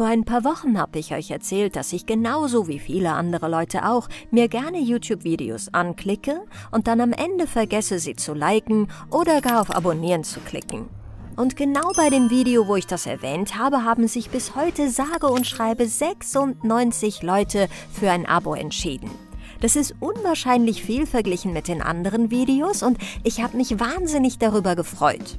Vor ein paar Wochen habe ich euch erzählt, dass ich genauso wie viele andere Leute auch mir gerne YouTube-Videos anklicke und dann am Ende vergesse, sie zu liken oder gar auf Abonnieren zu klicken. Und genau bei dem Video, wo ich das erwähnt habe, haben sich bis heute sage und schreibe 96 Leute für ein Abo entschieden. Das ist unwahrscheinlich viel verglichen mit den anderen Videos und ich habe mich wahnsinnig darüber gefreut.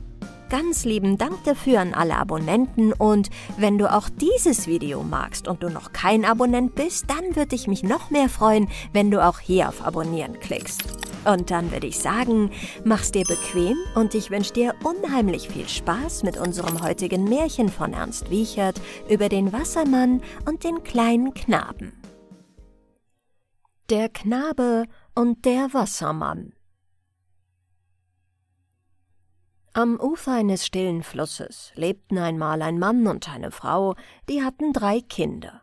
Ganz lieben Dank dafür an alle Abonnenten und wenn du auch dieses Video magst und du noch kein Abonnent bist, dann würde ich mich noch mehr freuen, wenn du auch hier auf Abonnieren klickst. Und dann würde ich sagen, mach's dir bequem und ich wünsche dir unheimlich viel Spaß mit unserem heutigen Märchen von Ernst Wiechert über den Wassermann und den kleinen Knaben. Der Knabe und der Wassermann Am Ufer eines stillen Flusses lebten einmal ein Mann und eine Frau, die hatten drei Kinder.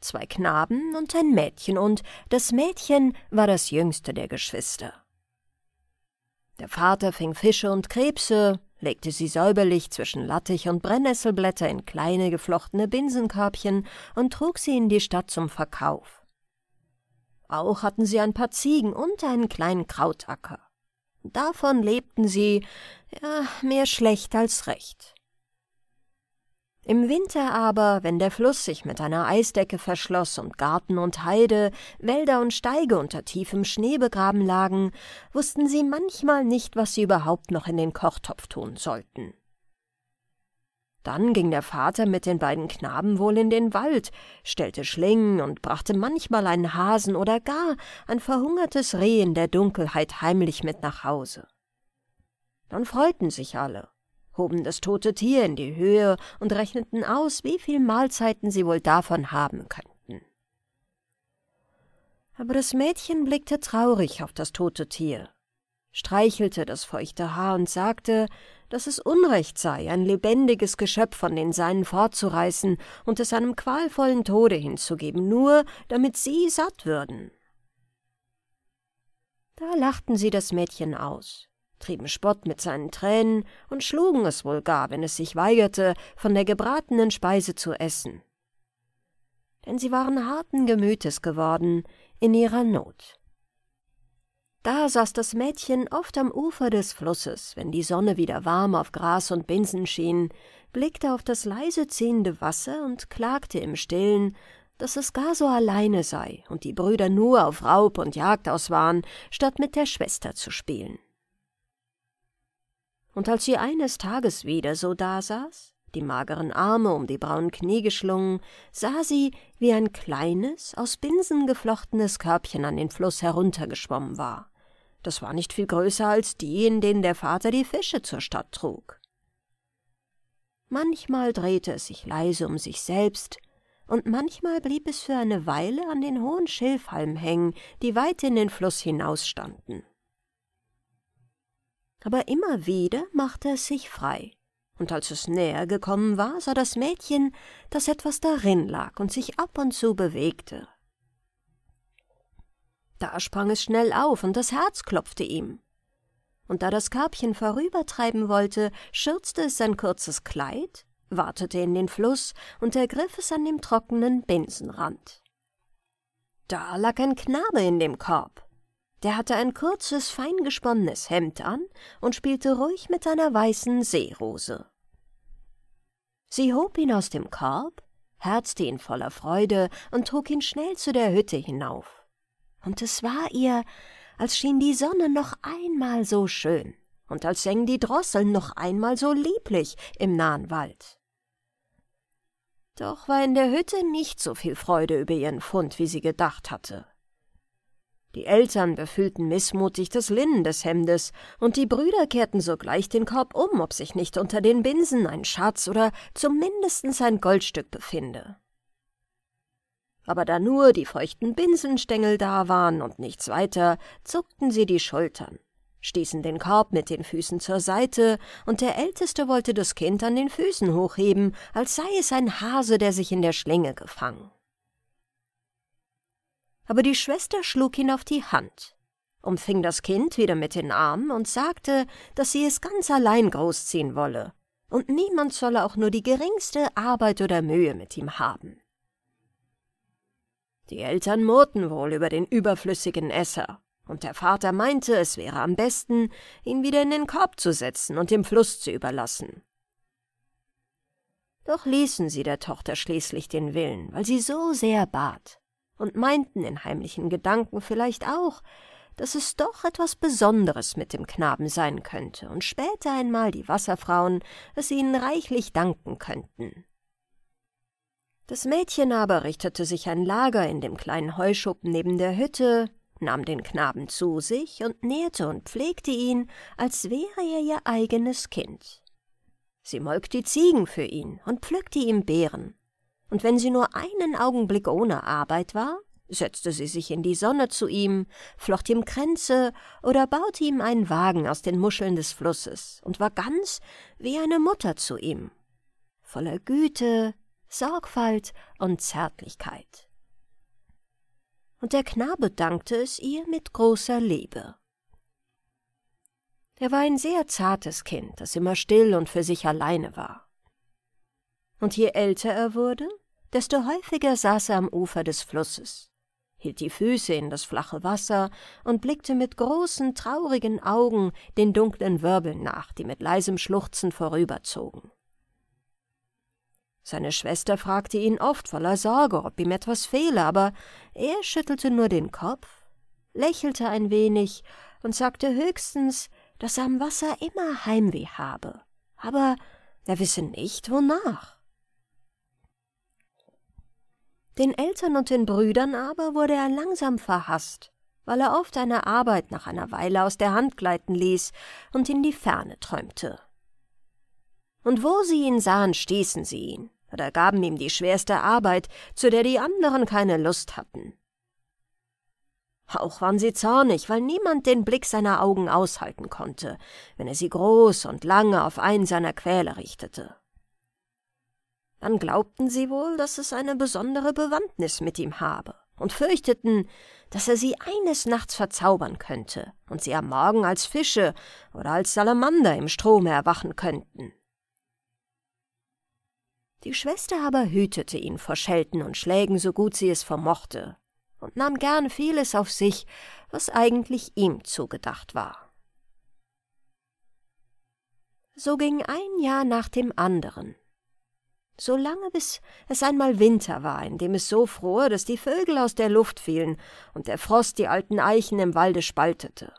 Zwei Knaben und ein Mädchen, und das Mädchen war das jüngste der Geschwister. Der Vater fing Fische und Krebse, legte sie säuberlich zwischen Lattich und Brennnesselblätter in kleine geflochtene Binsenkörbchen und trug sie in die Stadt zum Verkauf. Auch hatten sie ein paar Ziegen und einen kleinen Krautacker. Davon lebten sie, ja, mehr schlecht als recht. Im Winter aber, wenn der Fluss sich mit einer Eisdecke verschloss und Garten und Heide, Wälder und Steige unter tiefem Schnee begraben lagen, wussten sie manchmal nicht, was sie überhaupt noch in den Kochtopf tun sollten. Dann ging der Vater mit den beiden Knaben wohl in den Wald, stellte Schlingen und brachte manchmal einen Hasen oder gar ein verhungertes Reh in der Dunkelheit heimlich mit nach Hause. Dann freuten sich alle, hoben das tote Tier in die Höhe und rechneten aus, wie viel Mahlzeiten sie wohl davon haben könnten. Aber das Mädchen blickte traurig auf das tote Tier streichelte das feuchte Haar und sagte, dass es Unrecht sei, ein lebendiges Geschöpf von den Seinen fortzureißen und es einem qualvollen Tode hinzugeben, nur damit sie satt würden. Da lachten sie das Mädchen aus, trieben Spott mit seinen Tränen und schlugen es wohl gar, wenn es sich weigerte, von der gebratenen Speise zu essen. Denn sie waren harten Gemütes geworden in ihrer Not. Da saß das Mädchen oft am Ufer des Flusses, wenn die Sonne wieder warm auf Gras und Binsen schien, blickte auf das leise ziehende Wasser und klagte im Stillen, dass es gar so alleine sei und die Brüder nur auf Raub und Jagd aus waren, statt mit der Schwester zu spielen. Und als sie eines Tages wieder so dasaß, die mageren Arme um die braunen Knie geschlungen, sah sie, wie ein kleines, aus Binsen geflochtenes Körbchen an den Fluss heruntergeschwommen war. Das war nicht viel größer als die, in denen der Vater die Fische zur Stadt trug. Manchmal drehte es sich leise um sich selbst, und manchmal blieb es für eine Weile an den hohen Schilfhalmen hängen, die weit in den Fluss hinausstanden. Aber immer wieder machte es sich frei, und als es näher gekommen war, sah das Mädchen, dass etwas darin lag und sich ab und zu bewegte. Da sprang es schnell auf und das Herz klopfte ihm. Und da das Körbchen vorübertreiben wollte, schürzte es sein kurzes Kleid, wartete in den Fluss und ergriff es an dem trockenen Binsenrand. Da lag ein Knabe in dem Korb. Der hatte ein kurzes, fein gesponnenes Hemd an und spielte ruhig mit einer weißen Seerose. Sie hob ihn aus dem Korb, herzte ihn voller Freude und trug ihn schnell zu der Hütte hinauf und es war ihr, als schien die Sonne noch einmal so schön, und als sängen die Drosseln noch einmal so lieblich im nahen Wald. Doch war in der Hütte nicht so viel Freude über ihren Fund, wie sie gedacht hatte. Die Eltern befühlten mißmutig das Linnen des Hemdes, und die Brüder kehrten sogleich den Korb um, ob sich nicht unter den Binsen ein Schatz oder zumindest ein Goldstück befinde aber da nur die feuchten Binsenstängel da waren und nichts weiter, zuckten sie die Schultern, stießen den Korb mit den Füßen zur Seite, und der Älteste wollte das Kind an den Füßen hochheben, als sei es ein Hase, der sich in der Schlinge gefangen. Aber die Schwester schlug ihn auf die Hand, umfing das Kind wieder mit den Armen und sagte, dass sie es ganz allein großziehen wolle, und niemand solle auch nur die geringste Arbeit oder Mühe mit ihm haben. Die Eltern murrten wohl über den überflüssigen Esser, und der Vater meinte, es wäre am besten, ihn wieder in den Korb zu setzen und dem Fluss zu überlassen. Doch ließen sie der Tochter schließlich den Willen, weil sie so sehr bat, und meinten in heimlichen Gedanken vielleicht auch, dass es doch etwas Besonderes mit dem Knaben sein könnte und später einmal die Wasserfrauen es ihnen reichlich danken könnten. Das Mädchen aber richtete sich ein Lager in dem kleinen Heuschuppen neben der Hütte, nahm den Knaben zu sich und nährte und pflegte ihn, als wäre er ihr eigenes Kind. Sie molkte Ziegen für ihn und pflückte ihm Beeren. Und wenn sie nur einen Augenblick ohne Arbeit war, setzte sie sich in die Sonne zu ihm, flocht ihm Kränze oder baute ihm einen Wagen aus den Muscheln des Flusses und war ganz wie eine Mutter zu ihm. Voller Güte, Sorgfalt und Zärtlichkeit. Und der Knabe dankte es ihr mit großer Liebe. Er war ein sehr zartes Kind, das immer still und für sich alleine war. Und je älter er wurde, desto häufiger saß er am Ufer des Flusses, hielt die Füße in das flache Wasser und blickte mit großen, traurigen Augen den dunklen Wirbeln nach, die mit leisem Schluchzen vorüberzogen. Seine Schwester fragte ihn oft voller Sorge, ob ihm etwas fehle, aber er schüttelte nur den Kopf, lächelte ein wenig und sagte höchstens, dass er am Wasser immer Heimweh habe, aber er wisse nicht, wonach. Den Eltern und den Brüdern aber wurde er langsam verhasst, weil er oft eine Arbeit nach einer Weile aus der Hand gleiten ließ und in die Ferne träumte und wo sie ihn sahen, stießen sie ihn oder gaben ihm die schwerste Arbeit, zu der die anderen keine Lust hatten. Auch waren sie zornig, weil niemand den Blick seiner Augen aushalten konnte, wenn er sie groß und lange auf einen seiner Quäler richtete. Dann glaubten sie wohl, dass es eine besondere Bewandtnis mit ihm habe und fürchteten, dass er sie eines Nachts verzaubern könnte und sie am Morgen als Fische oder als Salamander im Strome erwachen könnten. Die Schwester aber hütete ihn vor Schelten und Schlägen, so gut sie es vermochte, und nahm gern vieles auf sich, was eigentlich ihm zugedacht war. So ging ein Jahr nach dem anderen, so lange bis es einmal Winter war, in dem es so fror, dass die Vögel aus der Luft fielen und der Frost die alten Eichen im Walde spaltete.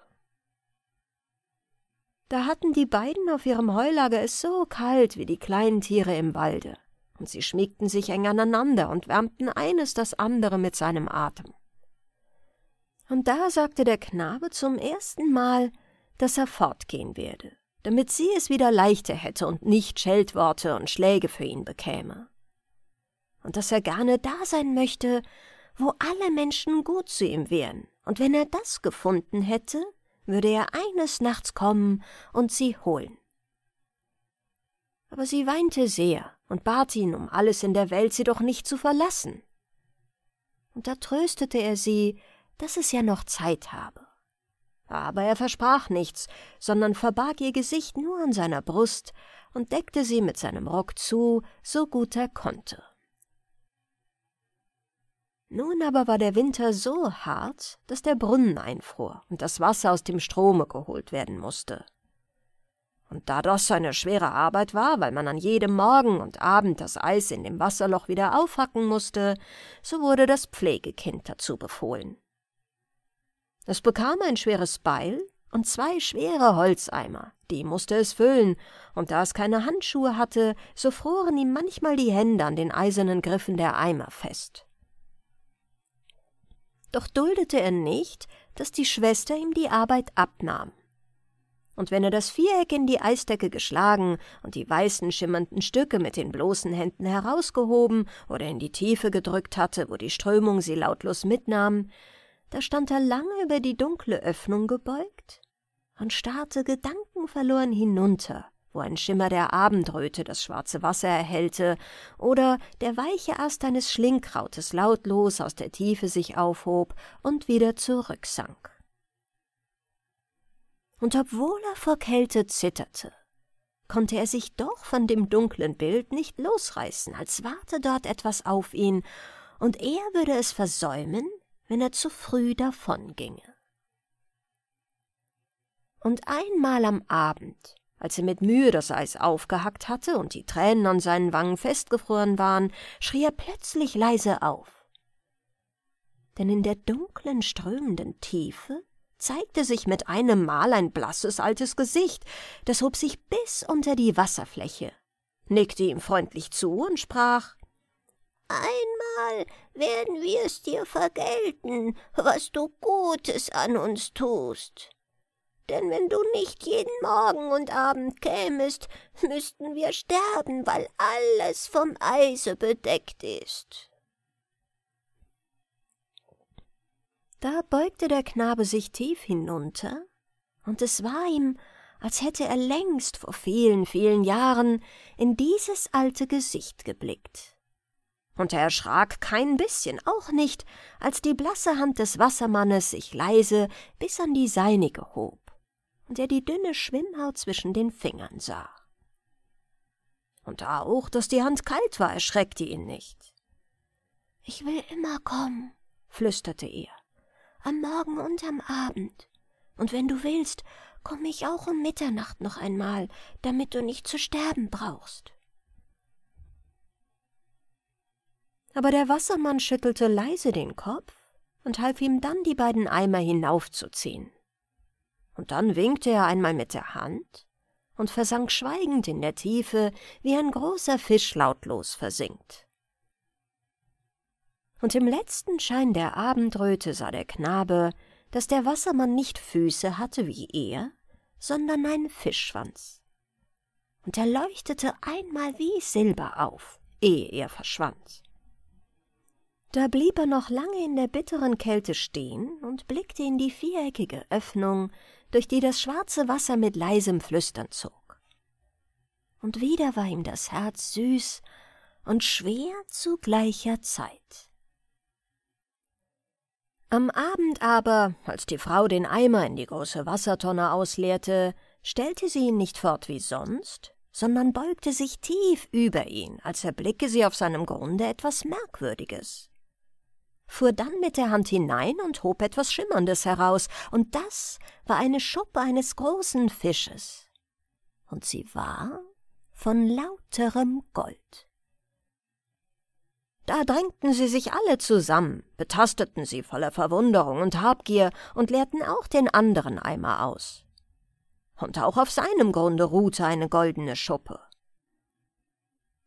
Da hatten die beiden auf ihrem Heulager es so kalt wie die kleinen Tiere im Walde und sie schmiegten sich eng aneinander und wärmten eines das andere mit seinem Atem. Und da sagte der Knabe zum ersten Mal, dass er fortgehen werde, damit sie es wieder leichter hätte und nicht Scheldworte und Schläge für ihn bekäme. Und dass er gerne da sein möchte, wo alle Menschen gut zu ihm wären, und wenn er das gefunden hätte, würde er eines Nachts kommen und sie holen. Aber sie weinte sehr und bat ihn, um alles in der Welt sie doch nicht zu verlassen. Und da tröstete er sie, dass es ja noch Zeit habe. Aber er versprach nichts, sondern verbarg ihr Gesicht nur an seiner Brust und deckte sie mit seinem Rock zu, so gut er konnte. Nun aber war der Winter so hart, dass der Brunnen einfror und das Wasser aus dem Strome geholt werden musste. Und da das eine schwere Arbeit war, weil man an jedem Morgen und Abend das Eis in dem Wasserloch wieder aufhacken musste, so wurde das Pflegekind dazu befohlen. Es bekam ein schweres Beil und zwei schwere Holzeimer, die musste es füllen, und da es keine Handschuhe hatte, so froren ihm manchmal die Hände an den eisernen Griffen der Eimer fest. Doch duldete er nicht, dass die Schwester ihm die Arbeit abnahm und wenn er das Viereck in die Eisdecke geschlagen und die weißen schimmernden Stücke mit den bloßen Händen herausgehoben oder in die Tiefe gedrückt hatte, wo die Strömung sie lautlos mitnahm, da stand er lange über die dunkle Öffnung gebeugt und starrte gedankenverloren hinunter, wo ein Schimmer der Abendröte das schwarze Wasser erhellte oder der weiche Ast eines Schlingkrautes lautlos aus der Tiefe sich aufhob und wieder zurücksank und obwohl er vor Kälte zitterte, konnte er sich doch von dem dunklen Bild nicht losreißen, als warte dort etwas auf ihn, und er würde es versäumen, wenn er zu früh davonginge. Und einmal am Abend, als er mit Mühe das Eis aufgehackt hatte und die Tränen an seinen Wangen festgefroren waren, schrie er plötzlich leise auf. Denn in der dunklen, strömenden Tiefe zeigte sich mit einem Mal ein blasses altes Gesicht, das hob sich bis unter die Wasserfläche, nickte ihm freundlich zu und sprach Einmal werden wir es dir vergelten, was du Gutes an uns tust. Denn wenn du nicht jeden Morgen und Abend kämest, müssten wir sterben, weil alles vom Eise bedeckt ist. Da beugte der Knabe sich tief hinunter, und es war ihm, als hätte er längst vor vielen, vielen Jahren in dieses alte Gesicht geblickt. Und er erschrak kein bisschen, auch nicht, als die blasse Hand des Wassermannes sich leise bis an die seinige hob und er die dünne Schwimmhaut zwischen den Fingern sah. Und auch, dass die Hand kalt war, erschreckte ihn nicht. Ich will immer kommen, flüsterte er am Morgen und am Abend. Und wenn du willst, komme ich auch um Mitternacht noch einmal, damit du nicht zu sterben brauchst. Aber der Wassermann schüttelte leise den Kopf und half ihm dann, die beiden Eimer hinaufzuziehen. Und dann winkte er einmal mit der Hand und versank schweigend in der Tiefe, wie ein großer Fisch lautlos versinkt und im letzten Schein der Abendröte sah der Knabe, dass der Wassermann nicht Füße hatte wie er, sondern einen Fischschwanz. Und er leuchtete einmal wie Silber auf, ehe er verschwand. Da blieb er noch lange in der bitteren Kälte stehen und blickte in die viereckige Öffnung, durch die das schwarze Wasser mit leisem Flüstern zog. Und wieder war ihm das Herz süß und schwer zu gleicher Zeit. Am Abend aber, als die Frau den Eimer in die große Wassertonne ausleerte, stellte sie ihn nicht fort wie sonst, sondern beugte sich tief über ihn, als erblicke sie auf seinem Grunde etwas Merkwürdiges. Fuhr dann mit der Hand hinein und hob etwas Schimmerndes heraus, und das war eine Schuppe eines großen Fisches. Und sie war von lauterem Gold. Da drängten sie sich alle zusammen, betasteten sie voller Verwunderung und Habgier und leerten auch den anderen Eimer aus. Und auch auf seinem Grunde ruhte eine goldene Schuppe.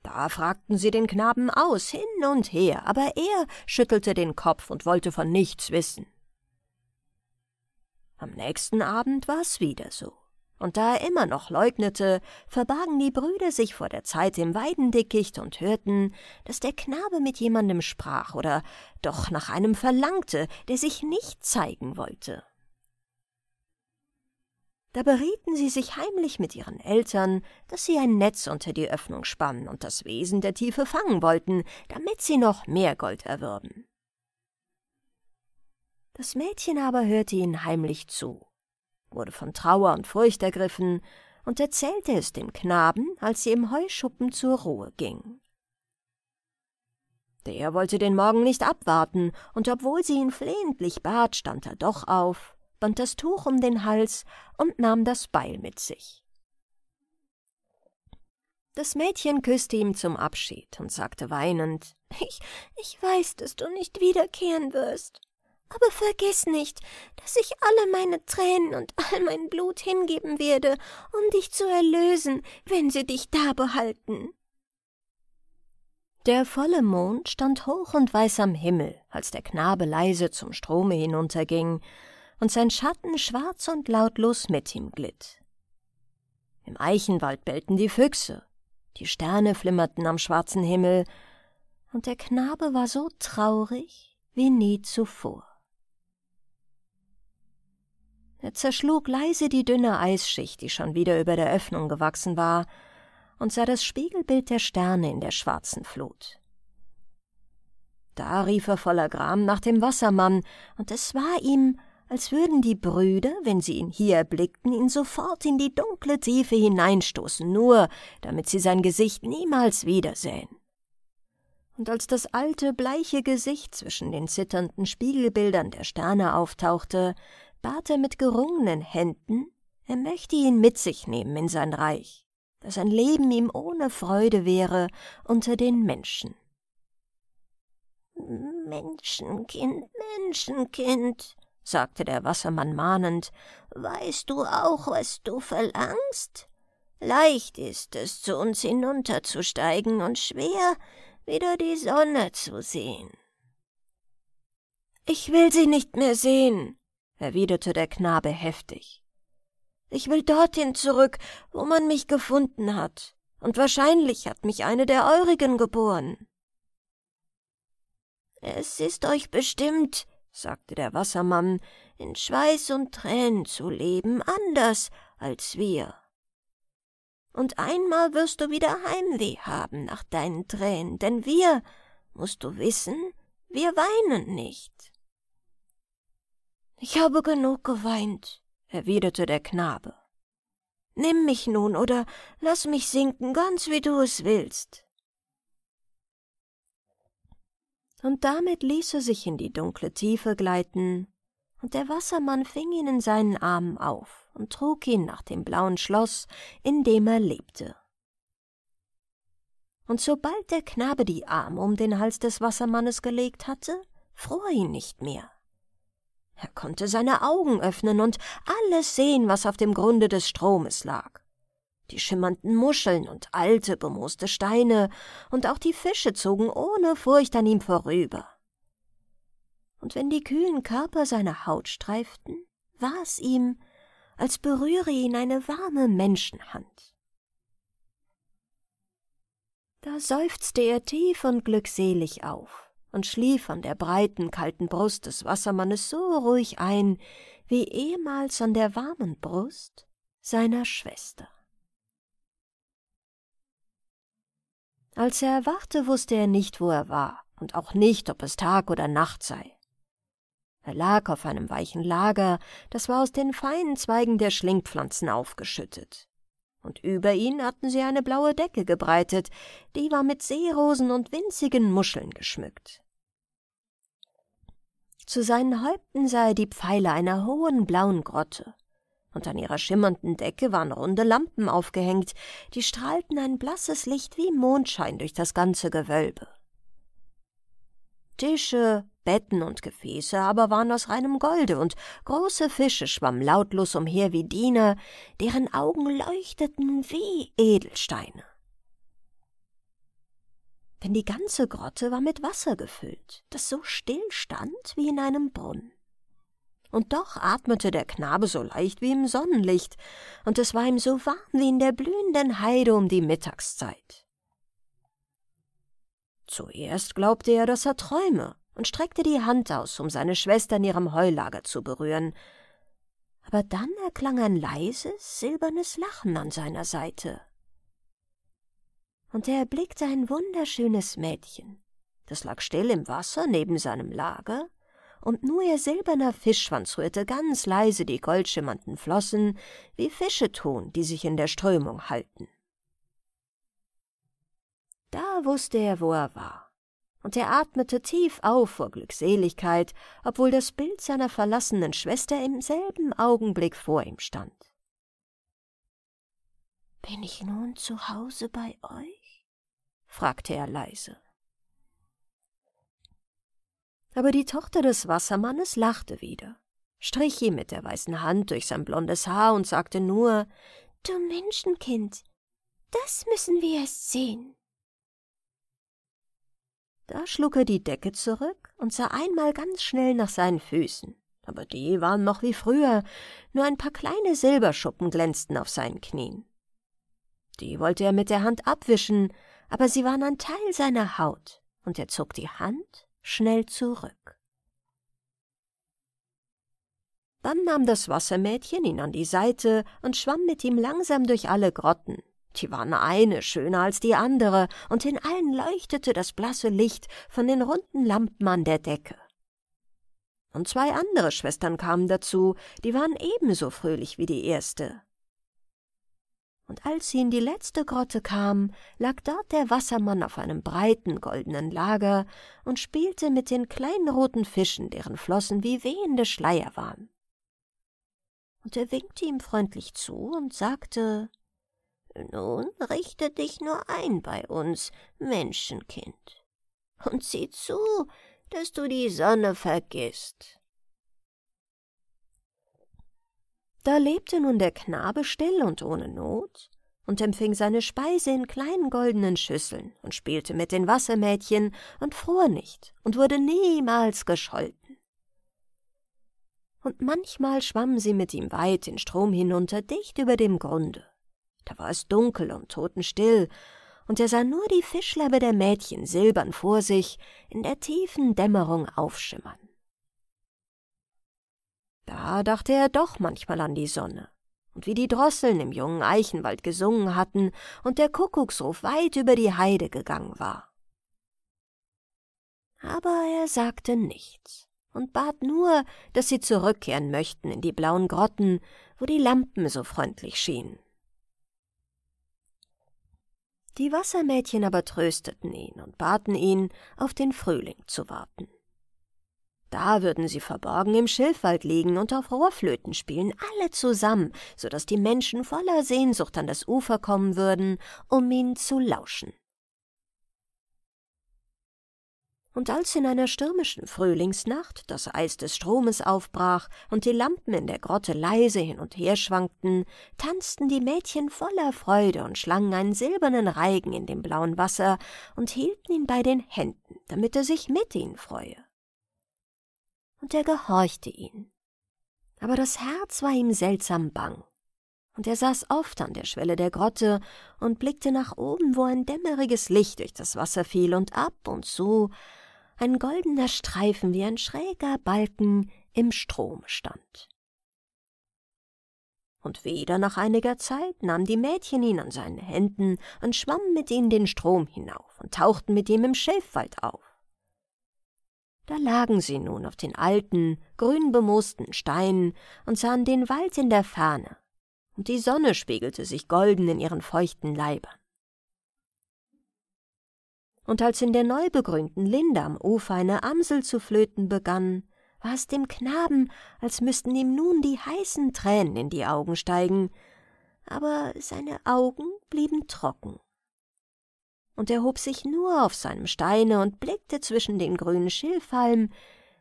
Da fragten sie den Knaben aus, hin und her, aber er schüttelte den Kopf und wollte von nichts wissen. Am nächsten Abend war es wieder so. Und da er immer noch leugnete, verbargen die Brüder sich vor der Zeit im Weidendickicht und hörten, dass der Knabe mit jemandem sprach oder doch nach einem verlangte, der sich nicht zeigen wollte. Da berieten sie sich heimlich mit ihren Eltern, dass sie ein Netz unter die Öffnung spannen und das Wesen der Tiefe fangen wollten, damit sie noch mehr Gold erwürben. Das Mädchen aber hörte ihnen heimlich zu wurde von Trauer und Furcht ergriffen und erzählte es dem Knaben, als sie im Heuschuppen zur Ruhe ging. Der wollte den Morgen nicht abwarten, und obwohl sie ihn flehentlich bat, stand er doch auf, band das Tuch um den Hals und nahm das Beil mit sich. Das Mädchen küßte ihm zum Abschied und sagte weinend, ich, ich weiß, dass du nicht wiederkehren wirst. Aber vergiss nicht, dass ich alle meine Tränen und all mein Blut hingeben werde, um dich zu erlösen, wenn sie dich da behalten. Der volle Mond stand hoch und weiß am Himmel, als der Knabe leise zum Strome hinunterging und sein Schatten schwarz und lautlos mit ihm glitt. Im Eichenwald bellten die Füchse, die Sterne flimmerten am schwarzen Himmel, und der Knabe war so traurig wie nie zuvor. Er zerschlug leise die dünne Eisschicht, die schon wieder über der Öffnung gewachsen war, und sah das Spiegelbild der Sterne in der schwarzen Flut. Da rief er voller Gram nach dem Wassermann, und es war ihm, als würden die Brüder, wenn sie ihn hier erblickten, ihn sofort in die dunkle Tiefe hineinstoßen, nur damit sie sein Gesicht niemals wiedersähen. Und als das alte, bleiche Gesicht zwischen den zitternden Spiegelbildern der Sterne auftauchte, bat er mit gerungenen Händen, er möchte ihn mit sich nehmen in sein Reich, dass ein Leben ihm ohne Freude wäre unter den Menschen. Menschenkind, Menschenkind, sagte der Wassermann mahnend, weißt du auch, was du verlangst? Leicht ist es, zu uns hinunterzusteigen und schwer, wieder die Sonne zu sehen. Ich will sie nicht mehr sehen, erwiderte der Knabe heftig. Ich will dorthin zurück, wo man mich gefunden hat, und wahrscheinlich hat mich eine der eurigen geboren. Es ist euch bestimmt, sagte der Wassermann, in Schweiß und Tränen zu leben, anders als wir. Und einmal wirst du wieder Heimweh haben nach deinen Tränen, denn wir, musst du wissen, wir weinen nicht. Ich habe genug geweint, erwiderte der Knabe. Nimm mich nun oder lass mich sinken, ganz wie du es willst. Und damit ließ er sich in die dunkle Tiefe gleiten, und der Wassermann fing ihn in seinen Armen auf und trug ihn nach dem blauen Schloss, in dem er lebte. Und sobald der Knabe die Arme um den Hals des Wassermannes gelegt hatte, fror ihn nicht mehr. Er konnte seine Augen öffnen und alles sehen, was auf dem Grunde des Stromes lag. Die schimmernden Muscheln und alte, bemooste Steine und auch die Fische zogen ohne Furcht an ihm vorüber. Und wenn die kühlen Körper seine Haut streiften, war es ihm, als berühre ihn eine warme Menschenhand. Da seufzte er tief und glückselig auf und schlief an der breiten, kalten Brust des Wassermannes so ruhig ein, wie ehemals an der warmen Brust seiner Schwester. Als er erwachte, wusste er nicht, wo er war und auch nicht, ob es Tag oder Nacht sei. Er lag auf einem weichen Lager, das war aus den feinen Zweigen der Schlingpflanzen aufgeschüttet. Und über ihn hatten sie eine blaue Decke gebreitet, die war mit Seerosen und winzigen Muscheln geschmückt. Zu seinen Häupten sah er die Pfeile einer hohen blauen Grotte, und an ihrer schimmernden Decke waren runde Lampen aufgehängt, die strahlten ein blasses Licht wie Mondschein durch das ganze Gewölbe. Tische, Betten und Gefäße aber waren aus reinem Golde, und große Fische schwammen lautlos umher wie Diener, deren Augen leuchteten wie Edelsteine denn die ganze Grotte war mit Wasser gefüllt, das so still stand wie in einem Brunnen. Und doch atmete der Knabe so leicht wie im Sonnenlicht, und es war ihm so warm wie in der blühenden Heide um die Mittagszeit. Zuerst glaubte er, dass er träume, und streckte die Hand aus, um seine Schwester in ihrem Heulager zu berühren. Aber dann erklang ein leises, silbernes Lachen an seiner Seite und er erblickte ein wunderschönes Mädchen. Das lag still im Wasser neben seinem Lager, und nur ihr silberner Fischschwanz rührte ganz leise die goldschimmernden Flossen, wie Fische tun, die sich in der Strömung halten. Da wusste er, wo er war, und er atmete tief auf vor Glückseligkeit, obwohl das Bild seiner verlassenen Schwester im selben Augenblick vor ihm stand. Bin ich nun zu Hause bei euch? fragte er leise. Aber die Tochter des Wassermannes lachte wieder, strich ihm mit der weißen Hand durch sein blondes Haar und sagte nur Du Menschenkind, das müssen wir erst sehen. Da schlug er die Decke zurück und sah einmal ganz schnell nach seinen Füßen, aber die waren noch wie früher, nur ein paar kleine Silberschuppen glänzten auf seinen Knien. Die wollte er mit der Hand abwischen, aber sie waren ein Teil seiner Haut, und er zog die Hand schnell zurück. Dann nahm das Wassermädchen ihn an die Seite und schwamm mit ihm langsam durch alle Grotten. Die waren eine schöner als die andere, und in allen leuchtete das blasse Licht von den runden Lampen an der Decke. Und zwei andere Schwestern kamen dazu, die waren ebenso fröhlich wie die erste, und als sie in die letzte Grotte kamen, lag dort der Wassermann auf einem breiten goldenen Lager und spielte mit den kleinen roten Fischen, deren Flossen wie wehende Schleier waren. Und er winkte ihm freundlich zu und sagte Nun richte dich nur ein bei uns, Menschenkind, und sieh zu, dass du die Sonne vergisst. Da lebte nun der Knabe still und ohne Not und empfing seine Speise in kleinen goldenen Schüsseln und spielte mit den Wassermädchen und fror nicht und wurde niemals gescholten. Und manchmal schwammen sie mit ihm weit den Strom hinunter, dicht über dem Grunde. Da war es dunkel und totenstill, und er sah nur die Fischlabe der Mädchen silbern vor sich in der tiefen Dämmerung aufschimmern. Da dachte er doch manchmal an die Sonne und wie die Drosseln im jungen Eichenwald gesungen hatten und der Kuckucksruf weit über die Heide gegangen war. Aber er sagte nichts und bat nur, dass sie zurückkehren möchten in die blauen Grotten, wo die Lampen so freundlich schienen. Die Wassermädchen aber trösteten ihn und baten ihn, auf den Frühling zu warten. Da würden sie verborgen im Schilfwald liegen und auf Rohrflöten spielen, alle zusammen, so dass die Menschen voller Sehnsucht an das Ufer kommen würden, um ihn zu lauschen. Und als in einer stürmischen Frühlingsnacht das Eis des Stromes aufbrach und die Lampen in der Grotte leise hin und her schwankten, tanzten die Mädchen voller Freude und schlangen einen silbernen Reigen in dem blauen Wasser und hielten ihn bei den Händen, damit er sich mit ihnen freue und er gehorchte ihnen. Aber das Herz war ihm seltsam bang, und er saß oft an der Schwelle der Grotte und blickte nach oben, wo ein dämmeriges Licht durch das Wasser fiel und ab und zu ein goldener Streifen wie ein schräger Balken im Strom stand. Und wieder nach einiger Zeit nahmen die Mädchen ihn an seinen Händen und schwammen mit ihm den Strom hinauf und tauchten mit ihm im Schilfwald auf. Da lagen sie nun auf den alten, grünbemoosten Steinen und sahen den Wald in der Ferne, und die Sonne spiegelte sich golden in ihren feuchten Leibern. Und als in der neu begrünten Linde am Ufer eine Amsel zu flöten begann, war es dem Knaben, als müssten ihm nun die heißen Tränen in die Augen steigen, aber seine Augen blieben trocken und erhob sich nur auf seinem Steine und blickte zwischen den grünen Schilfhalmen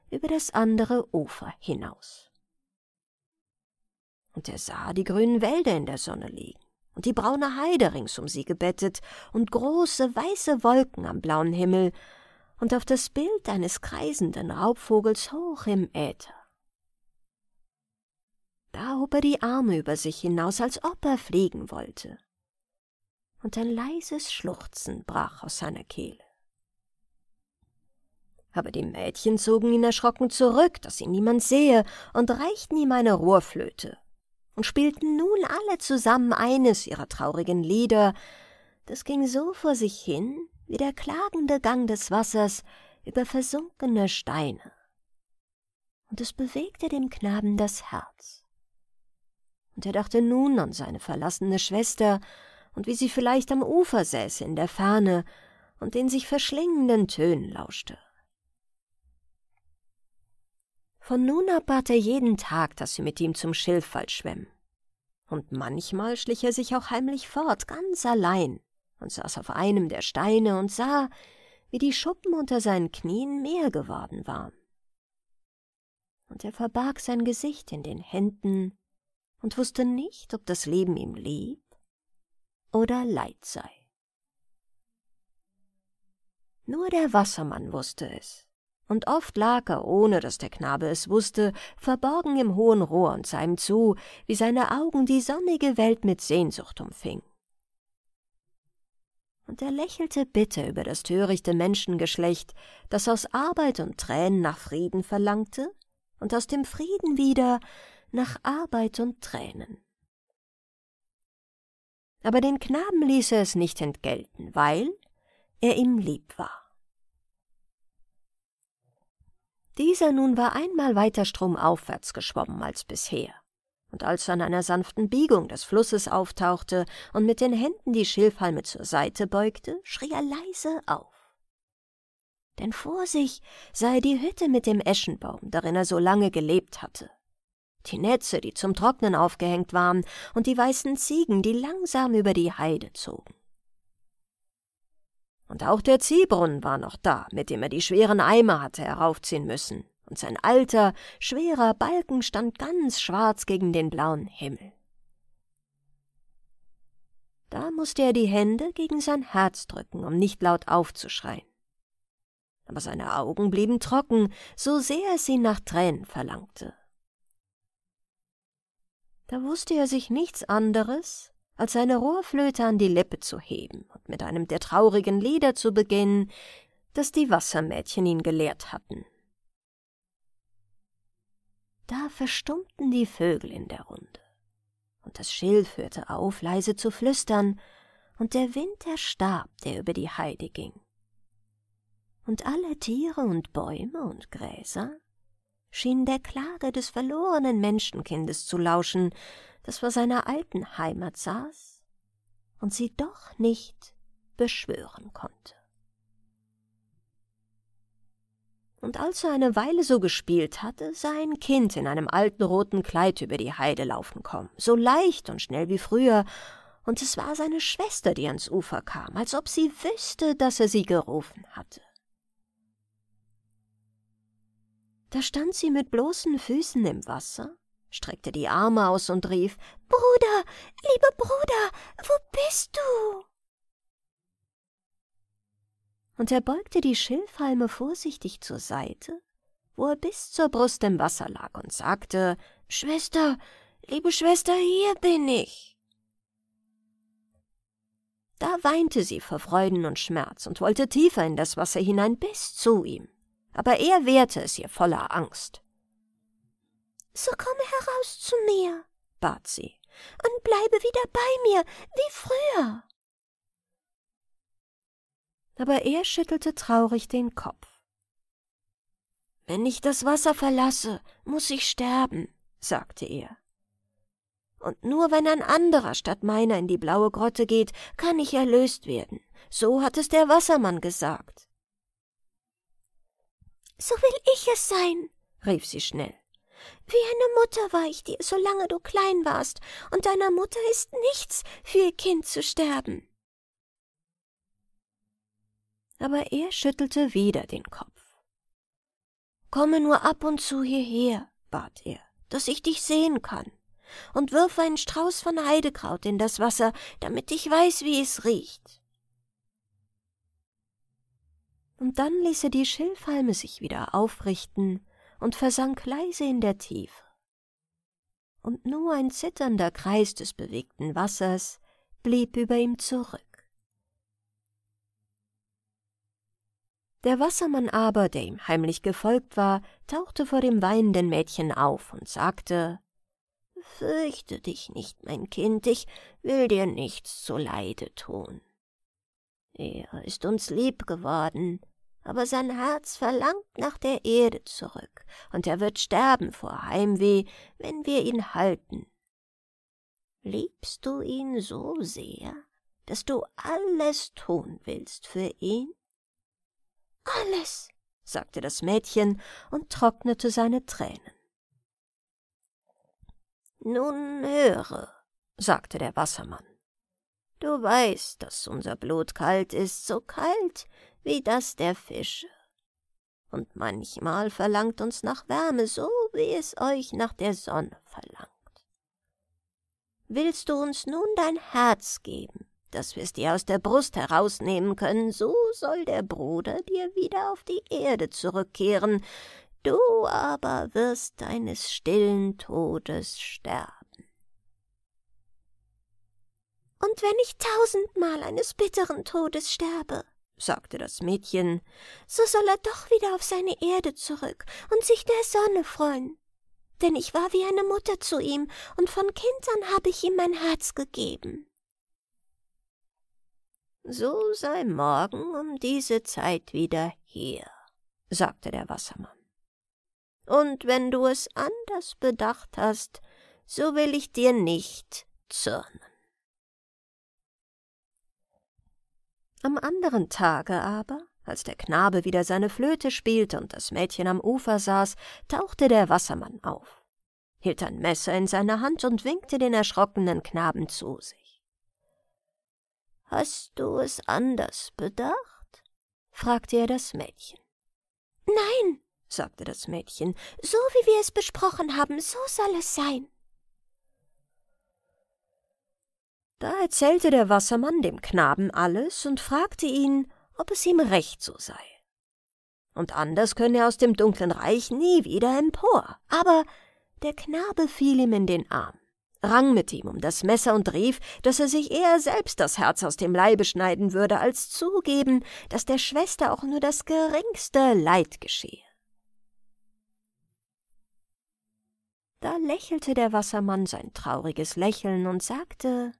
über das andere Ufer hinaus. Und er sah die grünen Wälder in der Sonne liegen und die braune Heide rings um sie gebettet und große weiße Wolken am blauen Himmel und auf das Bild eines kreisenden Raubvogels hoch im Äther. Da hob er die Arme über sich hinaus, als ob er fliegen wollte und ein leises Schluchzen brach aus seiner Kehle. Aber die Mädchen zogen ihn erschrocken zurück, dass ihn niemand sehe, und reichten ihm eine Rohrflöte und spielten nun alle zusammen eines ihrer traurigen Lieder. Das ging so vor sich hin, wie der klagende Gang des Wassers über versunkene Steine. Und es bewegte dem Knaben das Herz. Und er dachte nun an seine verlassene Schwester und wie sie vielleicht am Ufer säße in der Ferne und den sich verschlingenden Tönen lauschte. Von nun ab bat er jeden Tag, dass sie mit ihm zum Schilfwald schwemmen. Und manchmal schlich er sich auch heimlich fort, ganz allein, und saß auf einem der Steine und sah, wie die Schuppen unter seinen Knien mehr geworden waren. Und er verbarg sein Gesicht in den Händen und wusste nicht, ob das Leben ihm lieb oder leid sei. Nur der Wassermann wusste es, und oft lag er, ohne dass der Knabe es wusste, verborgen im hohen Rohr und sah ihm zu, wie seine Augen die sonnige Welt mit Sehnsucht umfing. Und er lächelte bitter über das törichte Menschengeschlecht, das aus Arbeit und Tränen nach Frieden verlangte und aus dem Frieden wieder nach Arbeit und Tränen aber den Knaben ließ er es nicht entgelten, weil er ihm lieb war. Dieser nun war einmal weiter stromaufwärts geschwommen als bisher, und als er an einer sanften Biegung des Flusses auftauchte und mit den Händen die Schilfhalme zur Seite beugte, schrie er leise auf. Denn vor sich sah er die Hütte mit dem Eschenbaum, darin er so lange gelebt hatte die Netze, die zum Trocknen aufgehängt waren, und die weißen Ziegen, die langsam über die Heide zogen. Und auch der Ziehbrunnen war noch da, mit dem er die schweren Eimer hatte heraufziehen müssen, und sein alter, schwerer Balken stand ganz schwarz gegen den blauen Himmel. Da musste er die Hände gegen sein Herz drücken, um nicht laut aufzuschreien. Aber seine Augen blieben trocken, so sehr es ihn nach Tränen verlangte. Da wußte er sich nichts anderes, als seine Rohrflöte an die Lippe zu heben und mit einem der traurigen Lieder zu beginnen, das die Wassermädchen ihn gelehrt hatten. Da verstummten die Vögel in der Runde, und das Schilf hörte auf, leise zu flüstern, und der Wind erstarb, der über die Heide ging. Und alle Tiere und Bäume und Gräser schien der Klage des verlorenen Menschenkindes zu lauschen, das vor seiner alten Heimat saß und sie doch nicht beschwören konnte. Und als er eine Weile so gespielt hatte, sah ein Kind in einem alten roten Kleid über die Heide laufen kommen, so leicht und schnell wie früher, und es war seine Schwester, die ans Ufer kam, als ob sie wüsste, dass er sie gerufen hatte. Da stand sie mit bloßen Füßen im Wasser, streckte die Arme aus und rief Bruder, lieber Bruder, wo bist du? Und er beugte die Schilfhalme vorsichtig zur Seite, wo er bis zur Brust im Wasser lag und sagte Schwester, liebe Schwester, hier bin ich. Da weinte sie vor Freuden und Schmerz und wollte tiefer in das Wasser hinein bis zu ihm aber er wehrte es ihr voller Angst. So komme heraus zu mir, bat sie, und bleibe wieder bei mir, wie früher. Aber er schüttelte traurig den Kopf. Wenn ich das Wasser verlasse, muß ich sterben, sagte er. Und nur wenn ein anderer statt meiner in die blaue Grotte geht, kann ich erlöst werden. So hat es der Wassermann gesagt. So will ich es sein, rief sie schnell. Wie eine Mutter war ich dir, solange du klein warst, und deiner Mutter ist nichts, für ihr Kind zu sterben. Aber er schüttelte wieder den Kopf. Komme nur ab und zu hierher, bat er, dass ich dich sehen kann, und wirf einen Strauß von Heidekraut in das Wasser, damit ich weiß, wie es riecht und dann ließ er die Schilfhalme sich wieder aufrichten und versank leise in der Tiefe. Und nur ein zitternder Kreis des bewegten Wassers blieb über ihm zurück. Der Wassermann aber, der ihm heimlich gefolgt war, tauchte vor dem weinenden Mädchen auf und sagte Fürchte dich nicht, mein Kind, ich will dir nichts zuleide tun. Er ist uns lieb geworden, aber sein Herz verlangt nach der Erde zurück, und er wird sterben vor Heimweh, wenn wir ihn halten. Liebst du ihn so sehr, dass du alles tun willst für ihn? Alles, sagte das Mädchen und trocknete seine Tränen. Nun höre, sagte der Wassermann. Du weißt, dass unser Blut kalt ist, so kalt, wie das der Fische. Und manchmal verlangt uns nach Wärme, so wie es euch nach der Sonne verlangt. Willst du uns nun dein Herz geben, dass wir es dir aus der Brust herausnehmen können, so soll der Bruder dir wieder auf die Erde zurückkehren, du aber wirst deines stillen Todes sterben. Und wenn ich tausendmal eines bitteren Todes sterbe, sagte das Mädchen, so soll er doch wieder auf seine Erde zurück und sich der Sonne freuen. Denn ich war wie eine Mutter zu ihm, und von Kind an habe ich ihm mein Herz gegeben. So sei morgen um diese Zeit wieder hier, sagte der Wassermann. Und wenn du es anders bedacht hast, so will ich dir nicht zürnen. Am anderen Tage aber, als der Knabe wieder seine Flöte spielte und das Mädchen am Ufer saß, tauchte der Wassermann auf, hielt ein Messer in seiner Hand und winkte den erschrockenen Knaben zu sich. Hast du es anders bedacht? fragte er das Mädchen. Nein, sagte das Mädchen, so wie wir es besprochen haben, so soll es sein. Da erzählte der Wassermann dem Knaben alles und fragte ihn, ob es ihm recht so sei. Und anders könne er aus dem dunklen Reich nie wieder empor. Aber der Knabe fiel ihm in den Arm, rang mit ihm um das Messer und rief, dass er sich eher selbst das Herz aus dem Leibe schneiden würde, als zugeben, dass der Schwester auch nur das geringste Leid geschehe. Da lächelte der Wassermann sein trauriges Lächeln und sagte,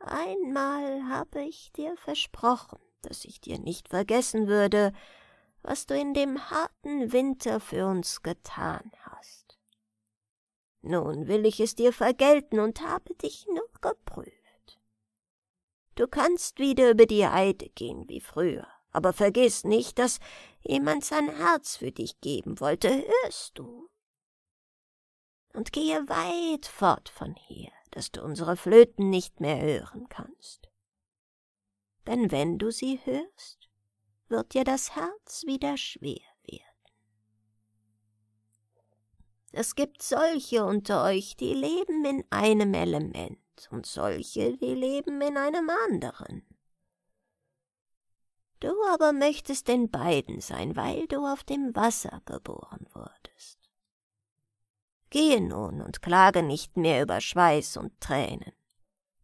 Einmal habe ich dir versprochen, dass ich dir nicht vergessen würde, was du in dem harten Winter für uns getan hast. Nun will ich es dir vergelten und habe dich nur geprüft. Du kannst wieder über die Heide gehen wie früher, aber vergiss nicht, dass jemand sein Herz für dich geben wollte, hörst du? Und gehe weit fort von hier, dass du unsere Flöten nicht mehr hören kannst. Denn wenn du sie hörst, wird dir das Herz wieder schwer werden. Es gibt solche unter euch, die leben in einem Element und solche, die leben in einem anderen. Du aber möchtest in beiden sein, weil du auf dem Wasser geboren wurdest. Gehe nun und klage nicht mehr über Schweiß und Tränen.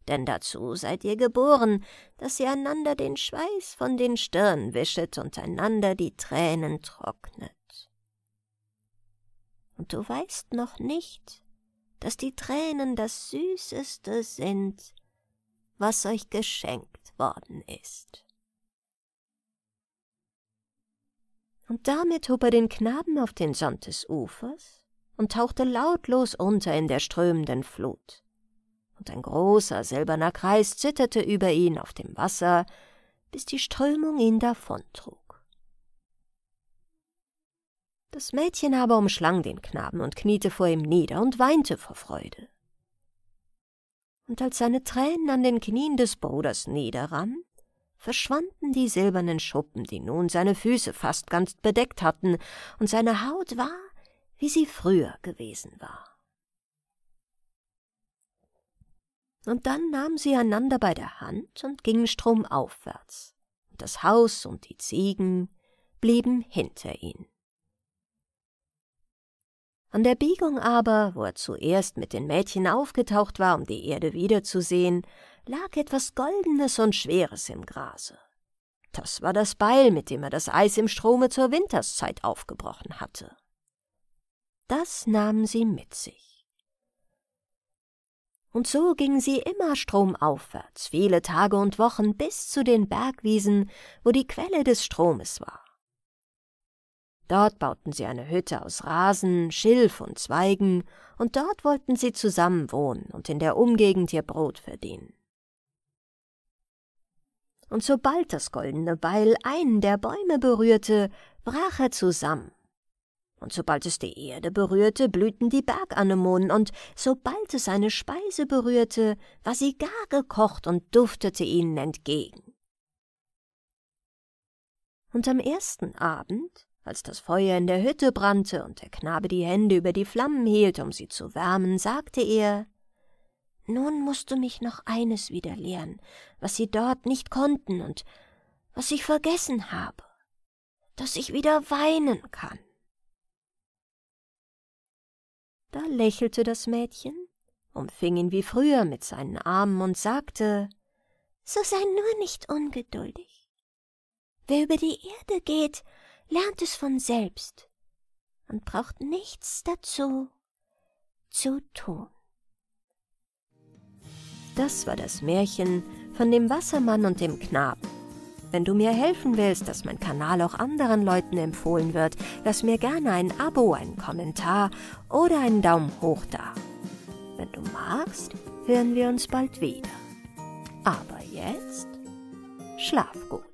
Denn dazu seid ihr geboren, dass ihr einander den Schweiß von den Stirn wischet und einander die Tränen trocknet. Und du weißt noch nicht, dass die Tränen das Süßeste sind, was euch geschenkt worden ist. Und damit hob er den Knaben auf den Sand des Ufers und tauchte lautlos unter in der strömenden Flut. Und ein großer silberner Kreis zitterte über ihn auf dem Wasser, bis die Strömung ihn davontrug. Das Mädchen aber umschlang den Knaben und kniete vor ihm nieder und weinte vor Freude. Und als seine Tränen an den Knien des Bruders niederrannen, verschwanden die silbernen Schuppen, die nun seine Füße fast ganz bedeckt hatten, und seine Haut war wie sie früher gewesen war. Und dann nahmen sie einander bei der Hand und gingen stromaufwärts. und Das Haus und die Ziegen blieben hinter ihnen. An der Biegung aber, wo er zuerst mit den Mädchen aufgetaucht war, um die Erde wiederzusehen, lag etwas Goldenes und Schweres im Grase. Das war das Beil, mit dem er das Eis im Strome zur Winterszeit aufgebrochen hatte das nahmen sie mit sich. Und so gingen sie immer stromaufwärts, viele Tage und Wochen bis zu den Bergwiesen, wo die Quelle des Stromes war. Dort bauten sie eine Hütte aus Rasen, Schilf und Zweigen, und dort wollten sie zusammen wohnen und in der Umgegend ihr Brot verdienen. Und sobald das goldene Beil einen der Bäume berührte, brach er zusammen, und sobald es die Erde berührte, blühten die Berganemonen, und sobald es eine Speise berührte, war sie gar gekocht und duftete ihnen entgegen. Und am ersten Abend, als das Feuer in der Hütte brannte und der Knabe die Hände über die Flammen hielt, um sie zu wärmen, sagte er Nun musst du mich noch eines wieder lehren, was sie dort nicht konnten und was ich vergessen habe, dass ich wieder weinen kann. Da lächelte das Mädchen, umfing ihn wie früher mit seinen Armen und sagte, »So sei nur nicht ungeduldig. Wer über die Erde geht, lernt es von selbst und braucht nichts dazu zu tun.« Das war das Märchen von dem Wassermann und dem Knaben. Wenn du mir helfen willst, dass mein Kanal auch anderen Leuten empfohlen wird, lass mir gerne ein Abo, einen Kommentar oder einen Daumen hoch da. Wenn du magst, hören wir uns bald wieder. Aber jetzt schlaf gut.